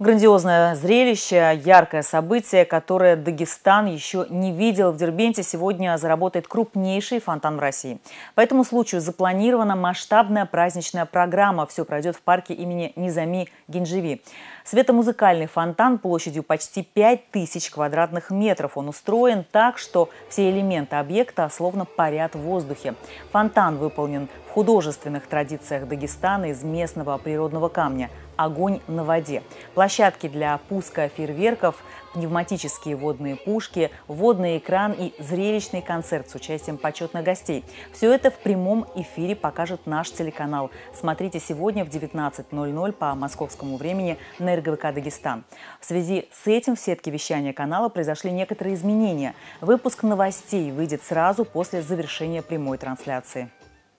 Грандиозное зрелище, яркое событие, которое Дагестан еще не видел. В Дербенте сегодня заработает крупнейший фонтан в России. По этому случаю запланирована масштабная праздничная программа. Все пройдет в парке имени Низами Генжеви. Светомузыкальный фонтан площадью почти 5000 квадратных метров. Он устроен так, что все элементы объекта словно парят в воздухе. Фонтан выполнен в художественных традициях Дагестана из местного природного камня – огонь на воде площадки для пуска фейерверков, пневматические водные пушки, водный экран и зрелищный концерт с участием почетных гостей. Все это в прямом эфире покажет наш телеканал. Смотрите сегодня в 19.00 по московскому времени на РГВК «Дагестан». В связи с этим в сетке вещания канала произошли некоторые изменения. Выпуск новостей выйдет сразу после завершения прямой трансляции.